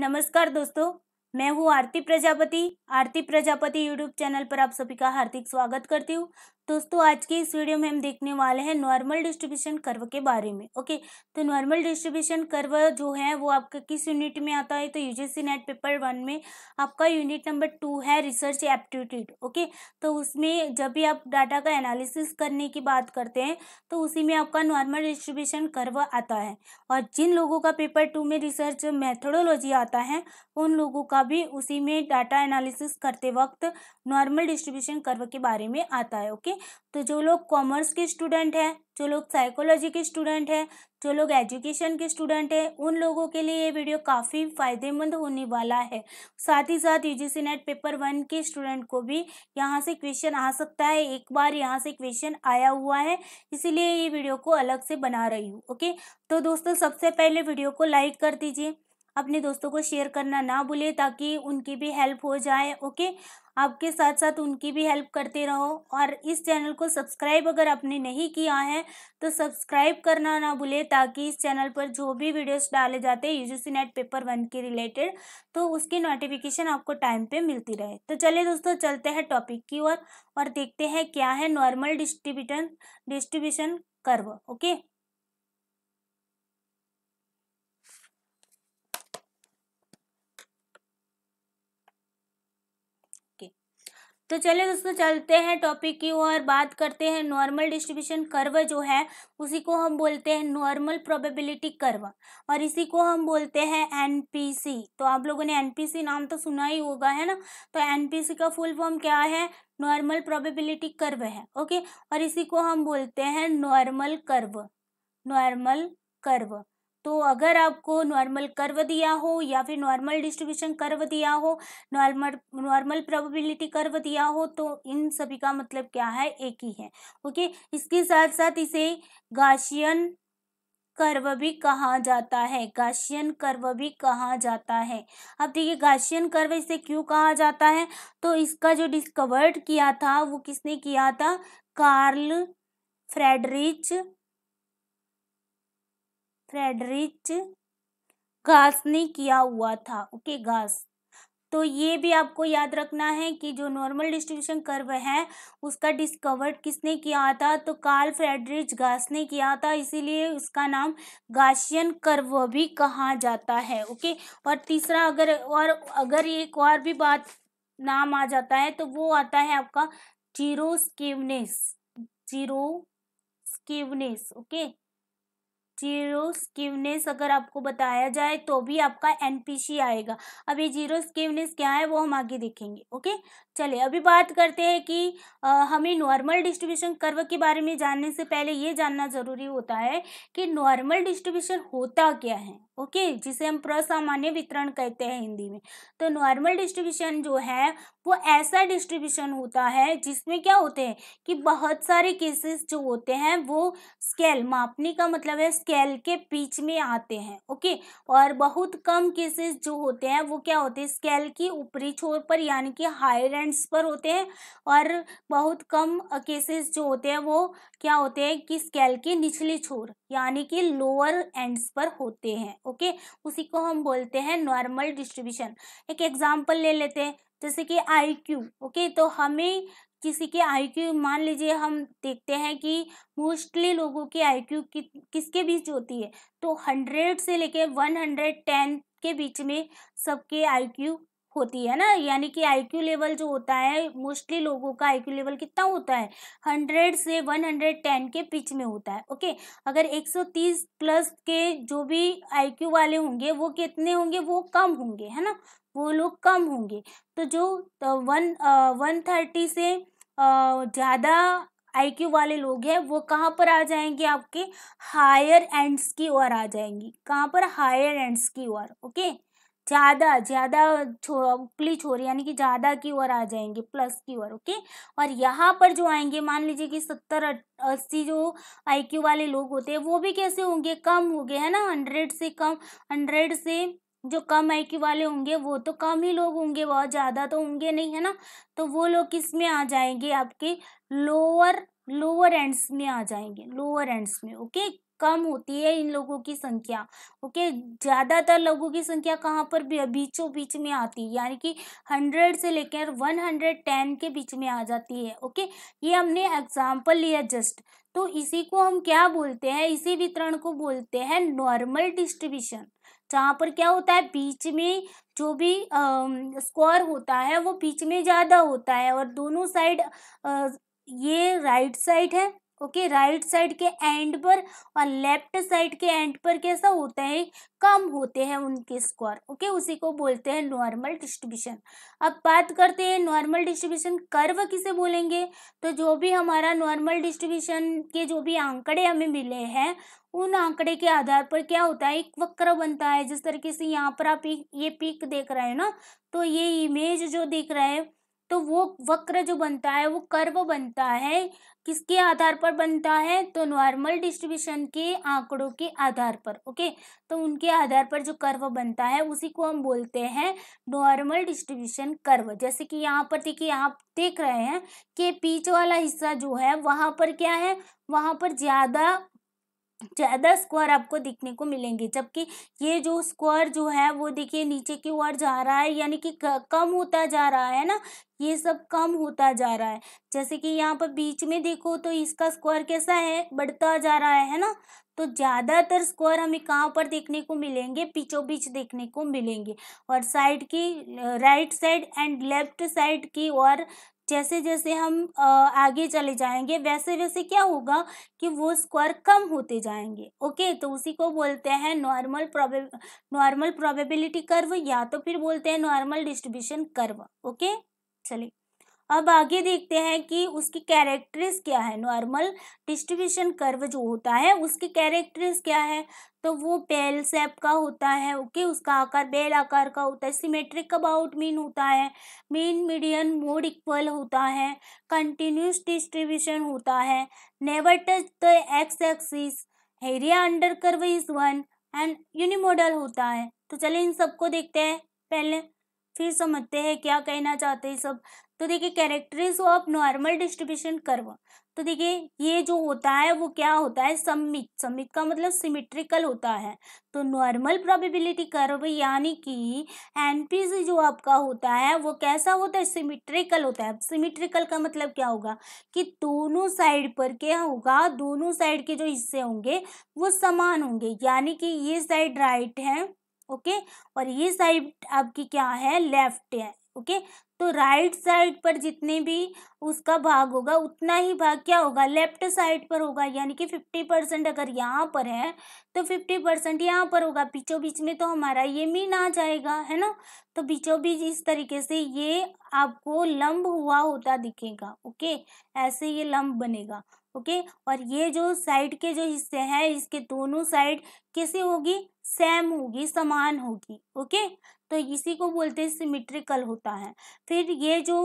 नमस्कार दोस्तों मैं हूँ आरती प्रजापति आरती प्रजापति यूट्यूब चैनल पर आप सभी का हार्दिक स्वागत करती हूँ दोस्तों आज के इस वीडियो में हम देखने वाले हैं नॉर्मल डिस्ट्रीब्यूशन कर्व के बारे में ओके तो नॉर्मल डिस्ट्रीब्यूशन कर्व जो है वो आपका किस यूनिट में आता है तो यूजीसी नेट पेपर वन में आपका यूनिट नंबर टू है रिसर्च एप्टीट्यूड ओके तो उसमें जब भी आप डाटा का एनालिसिस करने की बात करते हैं तो उसी में आपका नॉर्मल डिस्ट्रीब्यूशन कर्व आता है और जिन लोगों का पेपर टू में रिसर्च मैथडोलॉजी आता है उन लोगों का भी उसी में डाटा एनालिसिस करते वक्त नॉर्मल डिस्ट्रीब्यूशन कर्व के बारे में आता है ओके तो जो लोग कॉमर्स के स्टूडेंट हैं जो लोग साइकोलॉजी के स्टूडेंट हैं जो लोग एजुकेशन के स्टूडेंट हैं उन लोगों के लिए ये वीडियो काफ़ी फ़ायदेमंद होने वाला है साथ ही साथ यूजीसी नेट पेपर वन के स्टूडेंट को भी यहाँ से क्वेश्चन आ सकता है एक बार यहाँ से क्वेश्चन आया हुआ है इसीलिए ये वीडियो को अलग से बना रही हूँ ओके तो दोस्तों सबसे पहले वीडियो को लाइक कर दीजिए अपने दोस्तों को शेयर करना ना भूलें ताकि उनकी भी हेल्प हो जाए ओके आपके साथ साथ उनकी भी हेल्प करते रहो और इस चैनल को सब्सक्राइब अगर आपने नहीं किया है तो सब्सक्राइब करना ना भूले ताकि इस चैनल पर जो भी वीडियोस डाले जाते हैं यूजीसी नेट पेपर वन के रिलेटेड तो उसकी नोटिफिकेशन आपको टाइम पे मिलती रहे तो चलिए दोस्तों चलते हैं टॉपिक की ओर और, और देखते हैं क्या है normal distribution distribution curve okay तो चलिए दोस्तों चलते हैं टॉपिक की ओर बात करते हैं नॉर्मल डिस्ट्रीब्यूशन कर्व जो है उसी को हम बोलते हैं नॉर्मल प्रोबेबिलिटी कर्व और इसी को हम बोलते हैं एनपीसी तो आप लोगों ने एनपीसी नाम तो सुना ही होगा है ना तो एनपीसी का फुल फॉर्म क्या है नॉर्मल प्रोबेबिलिटी कर्व है ओके और इसी को हम बोलते हैं नॉर्मल कर्व नॉर्मल कर्व तो अगर आपको नॉर्मल कर्व दिया हो या फिर नॉर्मल डिस्ट्रीब्यूशन कर्व दिया हो नॉर्मल नॉर्मल प्रोबेबिलिटी कर्व दिया हो तो इन सभी का मतलब क्या है एक ही है ओके इसके साथ साथ इसे गाशियन कर्व भी कहा जाता है गाशियन कर्व भी कहा जाता है अब देखिए गाशियन कर्व इसे क्यों कहा जाता है तो इसका जो डिस्कवर्ड किया था वो किसने किया था कार्ल फ्रेडरिच फ्रेडरिच घास ने किया हुआ था ओके घास तो ये भी आपको याद रखना है कि जो नॉर्मल डिस्ट्रीब्यूशन कर्व है उसका डिस्कवर किसने किया था तो कार्ल फ्रेडरिच घास ने किया था इसीलिए उसका नाम गाशियन कर्व भी कहा जाता है ओके और तीसरा अगर और अगर एक और भी बात नाम आ जाता है तो वो आता है आपका zero skewness zero skewness okay zero skewness अगर आपको बताया जाए तो भी आपका एनपीसी आएगा अब ये जीरो स्कीवनेस क्या है वो हम आगे देखेंगे ओके चले अभी बात करते हैं कि आ, हमें नॉर्मल डिस्ट्रीब्यूशन कर्व के बारे में जानने से पहले ये जानना जरूरी होता है कि नॉर्मल डिस्ट्रीब्यूशन होता क्या है ओके जिसे हम प्रसामान्य वितरण कहते हैं हिंदी में तो नॉर्मल डिस्ट्रीब्यूशन जो है वो ऐसा डिस्ट्रीब्यूशन होता है जिसमें क्या होते हैं कि बहुत सारे केसेस जो होते हैं वो स्केल मापने का मतलब है स्केल के बीच में आते हैं ओके और बहुत कम केसेस जो होते हैं वो क्या होते हैं स्केल की ऊपरी छोर पर यानी कि हायर एंड पेशेंट्स पर होते हैं और बहुत कम केसेस जो होते हैं वो क्या होते हैं कि स्केल के निचले छोर यानी कि लोअर एंड्स पर होते हैं ओके उसी को हम बोलते हैं नॉर्मल डिस्ट्रीब्यूशन एक एग्जाम्पल ले लेते हैं जैसे कि आईक्यू ओके तो हमें किसी के आईक्यू मान लीजिए हम देखते हैं कि मोस्टली लोगों की आईक्यू कि, किसके बीच होती है तो हंड्रेड से लेके वन हंड्रेड टेन के बीच में सबके आईक्यू होती है ना यानी कि आईक्यू लेवल जो होता है मोस्टली लोगों का आईक्यू लेवल कितना होता है हंड्रेड से वन हंड्रेड टेन के बीच में होता है ओके अगर एक सौ तीस प्लस के जो भी आईक्यू वाले होंगे वो कितने होंगे वो कम होंगे है ना वो लोग कम होंगे तो जो वन वन थर्टी से ज़्यादा आईक्यू वाले लोग हैं वो कहाँ पर आ जाएंगे आपके हायर एंड्स की ओर आ जाएंगी कहाँ पर हायर एंड्स की ओर ओके ज़्यादा ज़्यादा उपली छोर यानी कि ज़्यादा की ओर आ जाएंगे प्लस की ओर ओके और यहाँ पर जो आएंगे मान लीजिए कि सत्तर अस्सी जो आईक्यू वाले लोग होते हैं वो भी कैसे होंगे कम हो गए है ना हंड्रेड से कम हंड्रेड से जो कम आईक्यू वाले होंगे वो तो कम ही लोग होंगे बहुत ज़्यादा तो होंगे नहीं है ना तो वो लोग किस में आ जाएंगे आपके लोअर लोअर एंड्स में आ जाएंगे लोअर एंड्स में ओके कम होती है इन लोगों की संख्या ओके ज़्यादातर लोगों की संख्या कहाँ पर बीचों बीच में आती है यानी कि हंड्रेड से लेकर वन हंड्रेड टेन के बीच में आ जाती है ओके ये हमने एग्जाम्पल लिया जस्ट तो इसी को हम क्या बोलते हैं इसी वितरण को बोलते हैं नॉर्मल डिस्ट्रीब्यूशन जहाँ पर क्या होता है बीच में जो भी स्क्वायर होता है वो बीच में ज़्यादा होता है और दोनों साइड ये राइट साइड है ओके राइट साइड के एंड पर और लेफ्ट साइड के एंड पर कैसा होता है कम होते हैं उनके स्क्वायर ओके उसी को बोलते हैं नॉर्मल डिस्ट्रीब्यूशन अब बात करते हैं नॉर्मल डिस्ट्रीब्यूशन कर्व किसे बोलेंगे तो जो भी हमारा नॉर्मल डिस्ट्रीब्यूशन के जो भी आंकड़े हमें मिले हैं उन आंकड़े के आधार पर क्या होता है एक वक्र बनता है जिस तरीके से यहाँ पर आप ये पीक देख रहे हैं ना तो ये इमेज जो देख रहा है तो वो वक्र जो बनता है वो कर्व बनता है किसके आधार पर बनता है तो नॉर्मल डिस्ट्रीब्यूशन के आंकड़ों के आधार पर ओके तो उनके आधार पर जो कर्व बनता है उसी को हम बोलते हैं नॉर्मल डिस्ट्रीब्यूशन कर्व जैसे कि यहाँ पर देखिए आप देख रहे हैं कि पीच वाला हिस्सा जो है वहाँ पर क्या है वहाँ पर ज़्यादा ज़्यादा स्क्वायर आपको देखने को मिलेंगे जबकि ये जो स्क्वायर जो है वो देखिए नीचे की ओर जा रहा है यानी कि कम होता जा रहा है ना ये सब कम होता जा रहा है जैसे कि यहाँ पर बीच में देखो तो इसका स्क्वायर कैसा है बढ़ता जा रहा है ना तो ज़्यादातर स्क्वायर हमें कहाँ पर देखने को मिलेंगे पीछों बीच देखने को मिलेंगे और साइड की right side and left side की और जैसे जैसे हम आगे चले जाएंगे वैसे वैसे क्या होगा कि वो स्क्वायर कम होते जाएंगे ओके तो उसी को बोलते हैं normal probe normal probability curve या तो फिर बोलते हैं नॉर्मल डिस्ट्रीब्यूशन कर्व ओके चलिए अब आगे देखते हैं कि उसकी कैरेक्टरिस क्या है नॉर्मल डिस्ट्रीब्यूशन कर्व जो होता है उसकी कैरेक्टरिस क्या है तो वो बेल सेप का होता है ओके उसका आकार बेल आकार का होता है सिमेट्रिक अबाउट मीन होता है मीन मीडियन मोड इक्वल होता है कंटिन्यूस डिस्ट्रीब्यूशन होता है never touch the X axis area under curve is one and unimodal होता है तो चलिए इन सबको देखते हैं पहले फिर समझते हैं क्या कहना चाहते हैं सब तो देखिए characteristics of normal distribution curve तो देखिए ये जो होता है वो क्या होता है सम्मित सम्मित का मतलब सिमेट्रिकल होता है तो नॉर्मल प्रोबेबिलिटी कर्व यानी कि एनपीसी जो आपका होता है वो कैसा होता है सिमेट्रिकल होता है सिमेट्रिकल का मतलब क्या होगा कि दोनों साइड पर क्या होगा दोनों साइड के जो हिस्से होंगे वो समान होंगे यानी कि ये साइड राइट है ओके और ये साइड आपकी क्या है लेफ्ट है ओके okay? तो राइट साइड पर जितने भी उसका भाग होगा उतना ही भाग क्या होगा लेफ्ट साइड पर होगा यानी कि फिफ्टी परसेंट अगर यहाँ पर है तो फिफ्टी परसेंट यहाँ पर होगा बीचों बीच में तो हमारा ये मीन आ जाएगा है ना तो बीचों बीच इस तरीके से ये आपको लंब हुआ होता दिखेगा ओके ऐसे ये लंब बनेगा ओके और ये जो साइड के जो हिस्से हैं इसके दोनों साइड कैसे होगी सेम होगी समान होगी ओके तो इसी को बोलते हैं सिमिट्रिकल होता है फिर ये जो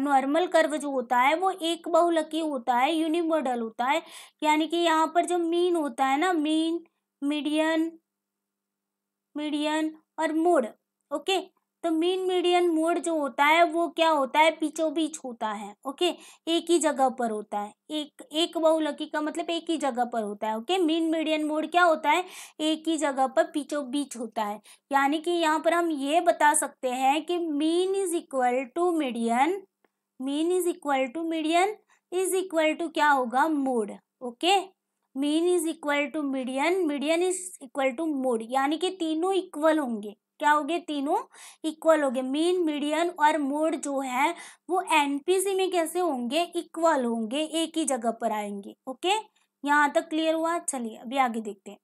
नॉर्मल कर्व जो होता है वो एक बहुलकी होता है यूनिमोडल होता है यानी कि यहाँ पर जो मीन होता है ना मीन मीडियन मीडियन और मोड ओके तो मीन मीडियन मोड जो होता है वो क्या होता है बीचों बीच होता है ओके एक ही जगह पर होता है एक एक बहुलकी का मतलब एक ही जगह पर होता है ओके मीन मीडियन मोड क्या होता है एक ही जगह पर बीचों बीच होता है यानी कि यहाँ पर हम ये बता सकते हैं कि mean is equal to median mean is equal to median is equal to क्या होगा mode okay mean is equal to median median is equal to mode यानी कि तीनों इक्वल होंगे क्या हो गए तीनों इक्वल हो गए मीन मीडियन और मोड जो है वो एनपीसी में कैसे होंगे इक्वल होंगे एक ही जगह पर आएंगे ओके यहाँ तक क्लियर हुआ चलिए अभी आगे देखते हैं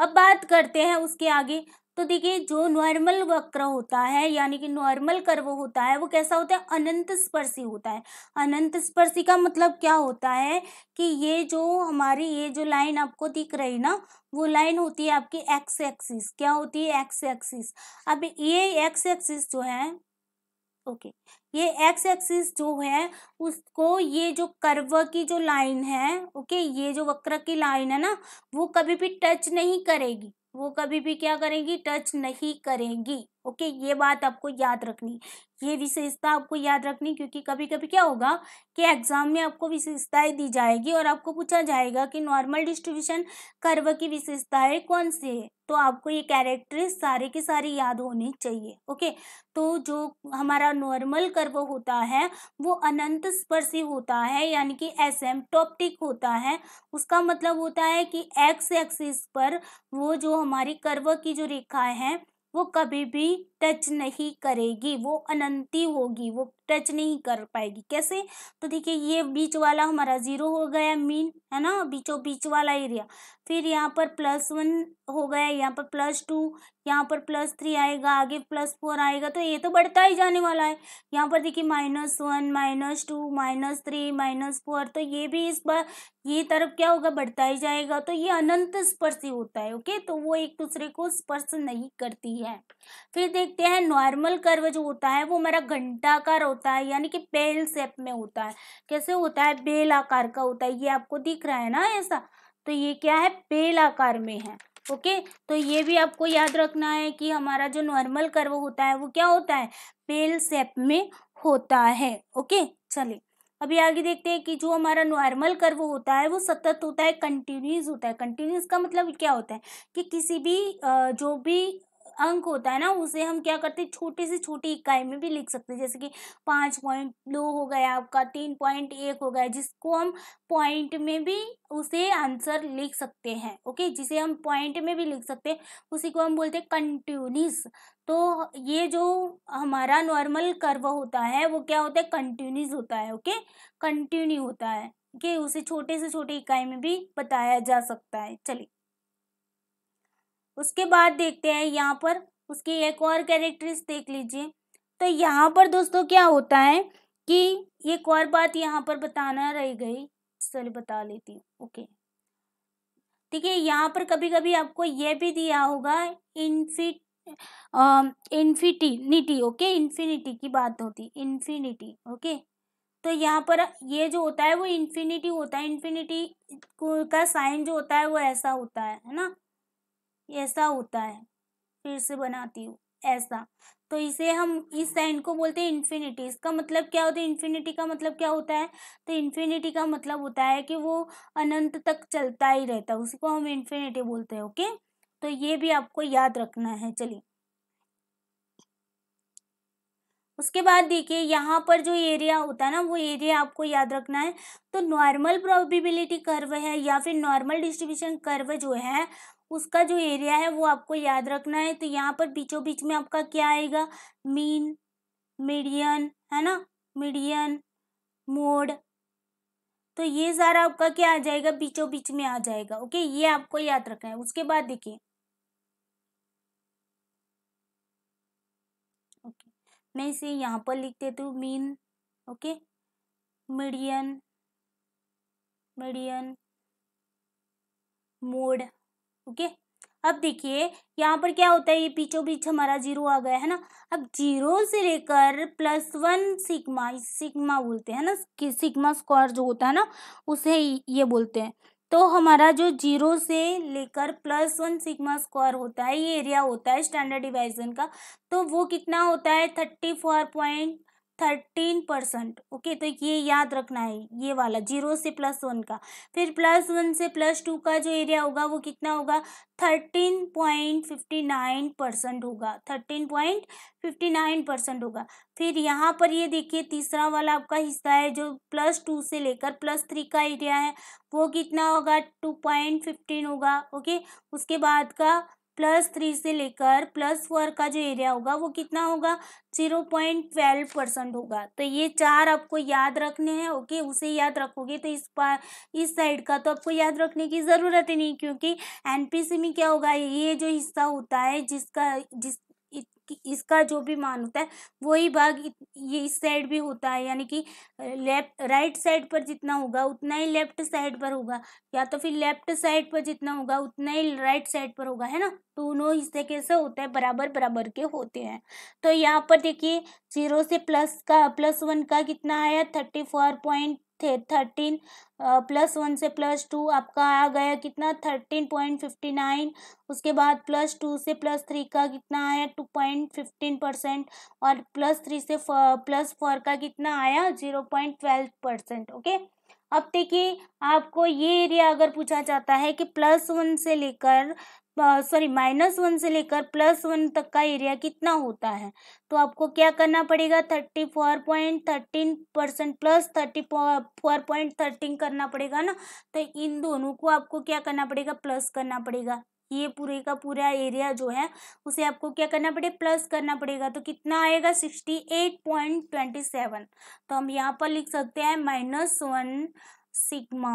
अब बात करते हैं उसके आगे तो देखिए जो नॉर्मल वक्र होता है यानी कि नॉर्मल कर्व होता है वो कैसा होता है अनंत स्पर्शी होता है अनंत स्पर्शी का मतलब क्या होता है कि ये जो हमारी ये जो लाइन आपको दिख रही ना वो लाइन होती है आपकी एक्स एक्सिस क्या होती है एक्स एक्सिस अब ये एक्स एक्सिस जो है ओके ये एक्स एक्सिस जो है उसको ये जो कर्व की जो लाइन है ओके ये जो वक्र की लाइन है ना वो कभी भी टच नहीं करेगी वो कभी भी क्या करेंगी टच नहीं करेंगी ओके ये बात आपको याद रखनी ये विशेषता आपको याद रखनी क्योंकि कभी कभी क्या होगा कि एग्जाम में आपको विशेषताएं दी जाएगी और आपको पूछा जाएगा कि नॉर्मल डिस्ट्रीब्यूशन कर्व की विशेषताएं कौन सी है तो आपको ये कैरेक्टर्स सारे के सारे याद होने चाहिए ओके तो जो हमारा नॉर्मल कर्व होता है वो अनंत स्पर्शी होता है यानी कि एस एम टॉपटिक होता है उसका मतलब होता है कि एक्स एक्सिस पर वो जो हमारी कर्व की जो रेखा है वो कभी भी टच नहीं करेगी वो अनंती होगी वो टच नहीं कर पाएगी कैसे तो देखिए ये बीच वाला हमारा ज़ीरो हो गया मीन है ना बीचों बीच वाला एरिया फिर यहाँ पर प्लस वन हो गया यहाँ पर प्लस टू यहाँ पर प्लस थ्री आएगा आगे प्लस फोर आएगा तो ये तो बढ़ता ही जाने वाला है यहाँ पर देखिए minus one minus two minus three minus four तो ये भी इस बार ये तरफ क्या होगा बढ़ता ही जाएगा तो ये अनंत स्पर्शी होता है ओके तो वो एक दूसरे को स्पर्श नहीं करती है फिर देखते हैं नॉर्मल कर्व जो होता है वो हमारा घंटा का होता है यानी कि बेल शेप में होता है कैसे होता है बेल आकार का होता है ये आपको दिख रहा है ना ऐसा तो ये क्या है बेल आकार में है ओके तो ये भी आपको याद रखना है कि हमारा जो नॉर्मल कर्व होता है वो क्या होता है बेल शेप में होता है ओके चलिए अभी आगे देखते हैं कि जो हमारा नॉर्मल कर्व होता है वो सतत होता है कंटिन्यूस होता है कंटिन्यूस का मतलब क्या होता है कि किसी भी जो भी अंक होता है ना उसे हम क्या करते हैं छोटे से छोटी इकाई में भी लिख सकते हैं जैसे कि पाँच पॉइंट दो हो गया आपका तीन पॉइंट एक हो गया जिसको हम पॉइंट में भी उसे आंसर लिख सकते हैं ओके जिसे हम पॉइंट में भी लिख सकते हैं उसी को हम बोलते हैं कंटिन्यूस तो ये जो हमारा नॉर्मल कर्व होता है वो क्या होता है कंटिन्यूस होता है ओके कंटिन्यू होता है कि उसे छोटे से छोटे इकाई में भी बताया जा सकता है चलिए उसके बाद देखते हैं यहाँ पर उसकी एक और कैरेक्टरिस्ट देख लीजिए तो यहाँ पर दोस्तों क्या होता है कि एक और बात यहाँ पर बताना रह गई सर बता लेती हूँ ओके ठीक है यहाँ पर कभी कभी आपको ये भी दिया होगा इनफिट इन्फिटी ओके इन्फिनिटी की बात होती इन्फिनिटी ओके तो यहाँ पर ये जो होता है वो इन्फिनिटी होता है इन्फिनिटी का साइन जो होता है वो ऐसा होता है है ना ऐसा होता है फिर से बनाती हूँ ऐसा तो इसे हम इस साइन को बोलते हैं इन्फिनिटी इसका मतलब क्या होता है इन्फिनिटी का मतलब क्या होता है तो इन्फिनिटी का मतलब होता है कि वो अनंत तक चलता ही रहता है उसी को हम इन्फिनिटी बोलते हैं ओके तो ये भी आपको याद रखना है चलिए उसके बाद देखिए यहाँ पर जो एरिया होता है ना वो एरिया आपको याद रखना है तो नॉर्मल प्रोबेबिलिटी कर्व है या फिर नॉर्मल डिस्ट्रीब्यूशन कर्व जो है उसका जो एरिया है वो आपको याद रखना है तो यहाँ पर बीचों बीच में आपका क्या आएगा मीन मीडियन है ना मीडियन मोड तो ये सारा आपका क्या आ जाएगा बीचों बीच में आ जाएगा ओके ये आपको याद रखना है उसके बाद देखिए ओके मैं इसे यहाँ पर लिख देती हूँ mean okay median median mode okay अब देखिए यहाँ पर क्या होता है ये पीछे बीच हमारा जीरो आ गया है ना अब जीरो से लेकर प्लस वन सिग्मा सिग्मा बोलते हैं ना कि सिग्मा स्क्वायर जो होता है ना उसे ये बोलते हैं तो हमारा जो जीरो से लेकर प्लस वन सिग्मा स्क्वायर होता है ये एरिया होता है स्टैंडर्ड डिवाइजन का तो वो कितना होता है thirty four point thirteen percent okay तो ये याद रखना है ये वाला जीरो से प्लस वन का फिर प्लस वन से प्लस टू का जो एरिया होगा वो कितना होगा thirteen point fifty nine percent होगा thirteen point fifty nine percent होगा फिर यहाँ पर ये देखिए तीसरा वाला आपका हिस्सा है जो प्लस टू से लेकर प्लस थ्री का एरिया है वो कितना होगा टू पॉइंट फिफ्टीन होगा ओके उसके बाद का प्लस थ्री से लेकर प्लस फोर का जो एरिया होगा वो कितना होगा जीरो पॉइंट ट्वेल्व परसेंट होगा तो ये चार आपको याद रखने हैं ओके उसे याद रखोगे तो इस पा इस साइड का तो आपको याद रखने की ज़रूरत ही नहीं क्योंकि एनपीसी में क्या होगा ये जो हिस्सा होता है जिसका जिस कि इसका जो भी मान होता है वही भाग ये इस साइड भी होता है यानी कि लेफ्ट राइट साइड पर जितना होगा उतना ही लेफ्ट साइड पर होगा या तो फिर लेफ्ट साइड पर जितना होगा उतना ही राइट साइड पर होगा है ना दोनों हिस्से कैसे होते हैं बराबर बराबर के होते हैं तो यहाँ पर देखिए जीरो से प्लस का प्लस वन का कितना आया थर्टी फोर पॉइंट थे थर्टीन प्लस वन से प्लस टू आपका आ गया कितना थर्टीन पॉइंट फिफ्टी नाइन उसके बाद प्लस टू से प्लस थ्री का कितना आया टू पॉइंट फिफ्टीन परसेंट और प्लस थ्री से प्लस फोर का कितना आया zero point twelve percent okay अब देखिए आपको ये एरिया अगर पूछा जाता है कि प्लस वन से लेकर सॉरी माइनस वन से लेकर प्लस वन तक का एरिया कितना होता है तो आपको क्या करना पड़ेगा thirty four point thirteen percent plus thirty four point thirteen करना पड़ेगा ना तो इन दोनों को आपको क्या करना पड़ेगा प्लस करना पड़ेगा ये पूरे का पूरा एरिया जो है उसे आपको क्या करना पड़ेगा प्लस करना पड़ेगा तो कितना आएगा sixty eight point twenty seven तो हम यहाँ पर लिख सकते हैं minus one sigma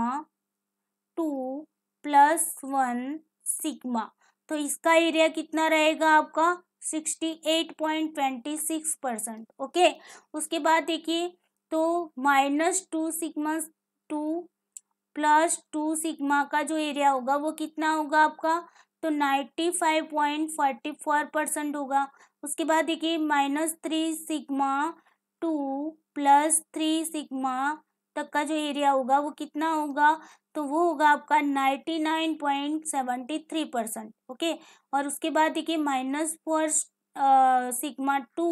to plus one sigma तो इसका एरिया कितना रहेगा आपका sixty eight point twenty six percent okay उसके बाद देखिए तो minus two sigma to plus two sigma का जो एरिया होगा वो कितना होगा आपका तो ninety five point forty four percent होगा उसके बाद देखिए minus three sigma to plus three sigma तक का जो एरिया होगा वो कितना होगा तो वो होगा आपका ninety nine point seventy three percent okay और उसके बाद देखिए minus four sigma to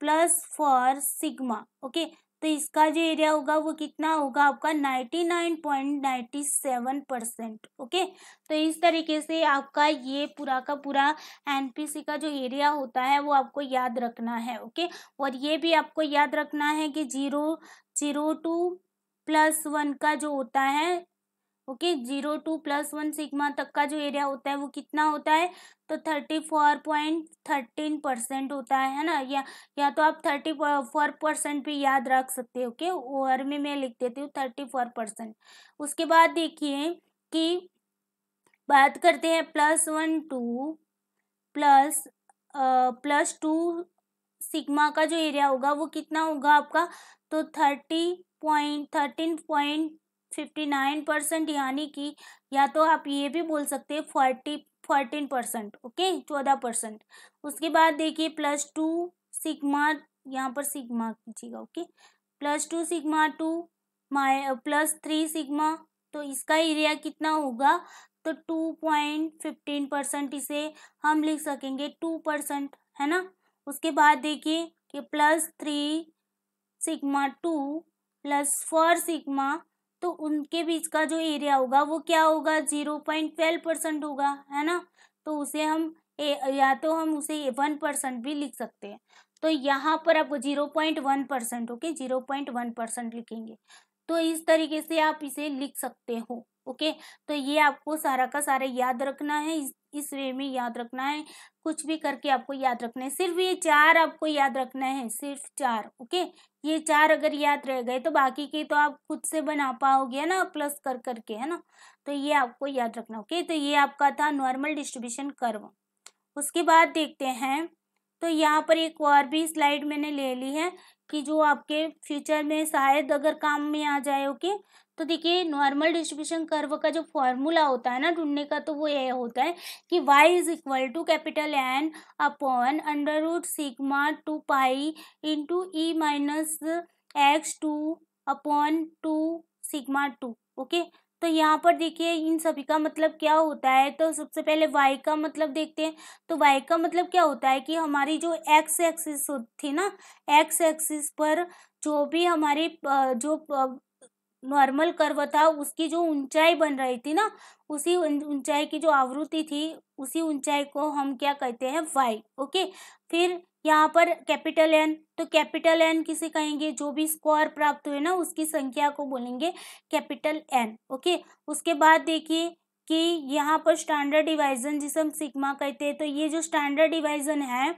plus four sigma okay तो इसका जो एरिया होगा वो कितना होगा आपका ninety nine point ninety seven percent okay तो इस तरीके से आपका ये पूरा का पूरा एनपीसी का जो एरिया होता है वो आपको याद रखना है ओके और ये भी आपको याद रखना है कि zero zero to plus one का जो होता है okay zero to plus one sigma तक का जो एरिया होता है वो कितना होता है तो thirty four point thirteen percent होता है ना या या तो आप थर्टी फोर परसेंट भी याद रख सकते हो ओके ओवर में मैं लिख देती हूँ थर्टी फोर परसेंट उसके बाद देखिए कि बात करते हैं plus one to plus plus two sigma का जो एरिया होगा वो कितना होगा आपका तो thirty point thirteen point fifty nine percent यानी कि या तो आप ये भी बोल सकते हैं फोर्टी फोर्टीन परसेंट ओके चौदह परसेंट उसके बाद देखिए प्लस टू सिग्मा यहाँ पर सिग्मा कीजिएगा okay plus two sigma to माइ प्लस थ्री सिग्मा तो इसका एरिया कितना होगा तो टू पॉइंट फिफ्टीन परसेंट इसे हम लिख सकेंगे टू परसेंट है ना उसके बाद देखिए कि plus three sigma to plus four sigma तो उनके बीच का जो एरिया होगा वो क्या होगा जीरो पॉइंट ट्वेल्व परसेंट होगा है ना तो उसे हम ए, या तो हम उसे वन परसेंट भी लिख सकते हैं तो यहाँ पर आप zero point one percent okay zero point one percent लिखेंगे तो इस तरीके से आप इसे लिख सकते हो ओके तो ये आपको सारा का सारा याद रखना है इस वे में याद रखना है कुछ भी करके आपको याद रखना है सिर्फ ये चार आपको याद रखना है सिर्फ चार ओके ये चार अगर याद रह गए तो बाकी के तो आप खुद से बना पाओगे ना प्लस कर करके है ना तो ये आपको याद रखना ओके तो ये आपका था नॉर्मल डिस्ट्रीब्यूशन कर्व उसके बाद देखते हैं तो यहाँ पर एक और भी स्लाइड मैंने ले ली है कि जो आपके फ्यूचर में शायद अगर काम में आ जाए ओके तो देखिए नॉर्मल डिस्ट्रीब्यूशन कर्व का जो फॉर्मूला होता है ना ढूंढने का तो वो ये होता है कि Y is equal to capital N upon under root sigma two pi into e minus x two upon two sigma two okay okay? तो यहाँ पर देखिए इन सभी का मतलब क्या होता है तो सबसे पहले वाई का मतलब देखते हैं तो वाई का मतलब क्या होता है कि हमारी जो एक्स एक्सिस थी ना एक्स एक्सिस पर जो भी हमारी जो नॉर्मल कर्व था उसकी जो ऊंचाई बन रही थी ना उसी ऊंचाई की जो आवृत्ति थी उसी ऊंचाई को हम क्या कहते हैं वाई ओके फिर यहाँ पर कैपिटल एन तो कैपिटल एन किसे कहेंगे जो भी स्क्वायर प्राप्त हुए ना उसकी संख्या को बोलेंगे कैपिटल एन ओके उसके बाद देखिए कि यहाँ पर स्टैंडर्ड डिवाइजन जिसे हम सिग्मा कहते हैं तो ये जो स्टैंडर्ड डिवाइजन है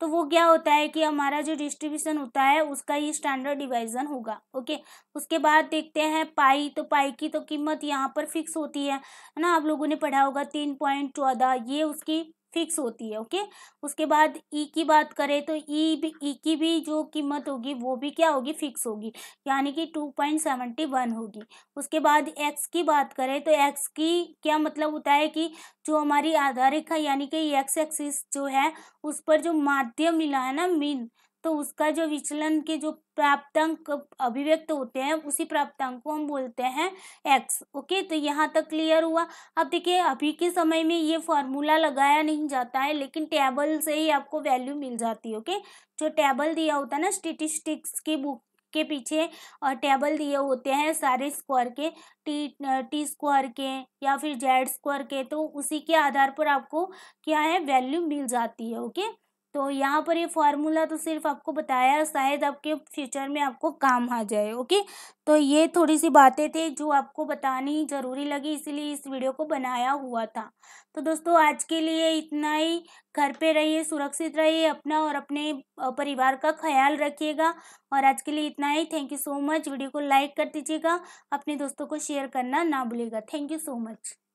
तो वो क्या होता है कि हमारा जो डिस्ट्रीब्यूशन होता है उसका ये स्टैंडर्ड डिवाइजन होगा ओके उसके बाद देखते हैं पाई तो पाई की तो कीमत यहाँ पर फिक्स होती है ना आप लोगों ने पढ़ा होगा तीन पॉइंट चौदह ये उसकी फिक्स होती है ओके उसके बाद ई e की बात करें तो ई e भी ई e की भी जो कीमत होगी वो भी क्या होगी फिक्स होगी यानी कि टू पॉइंट सेवेंटी वन होगी उसके बाद एक्स की बात करें तो एक्स की क्या मतलब होता है कि जो हमारी आधारिक है यानी कि एक्स एक्सिस जो है उस पर जो माध्यम मिला है ना मीन तो उसका जो विचलन के जो प्राप्तांक अभिव्यक्त होते हैं उसी प्राप्तांक को हम बोलते हैं एक्स ओके तो यहाँ तक क्लियर हुआ अब देखिए अभी के समय में ये फॉर्मूला लगाया नहीं जाता है लेकिन टेबल से ही आपको वैल्यू मिल जाती है ओके जो टेबल दिया होता है ना स्टेटिस्टिक्स की बुक के पीछे और टेबल दिए होते हैं सारे स्क्वायर के टी टी स्क्वायर के या फिर जेड स्क्वायर के तो उसी के आधार पर आपको क्या है वैल्यू मिल जाती है ओके तो यहाँ पर ये फार्मूला तो सिर्फ आपको बताया शायद आपके फ्यूचर में आपको काम आ जाए ओके तो ये थोड़ी सी बातें थे जो आपको बतानी ज़रूरी लगी इसलिए इस वीडियो को बनाया हुआ था तो दोस्तों आज के लिए इतना ही घर पे रहिए सुरक्षित रहिए अपना और अपने परिवार का ख्याल रखिएगा और आज के लिए इतना ही thank you so much video को लाइक कर दीजिएगा अपने दोस्तों को शेयर करना ना भूलिएगा थैंक यू सो मच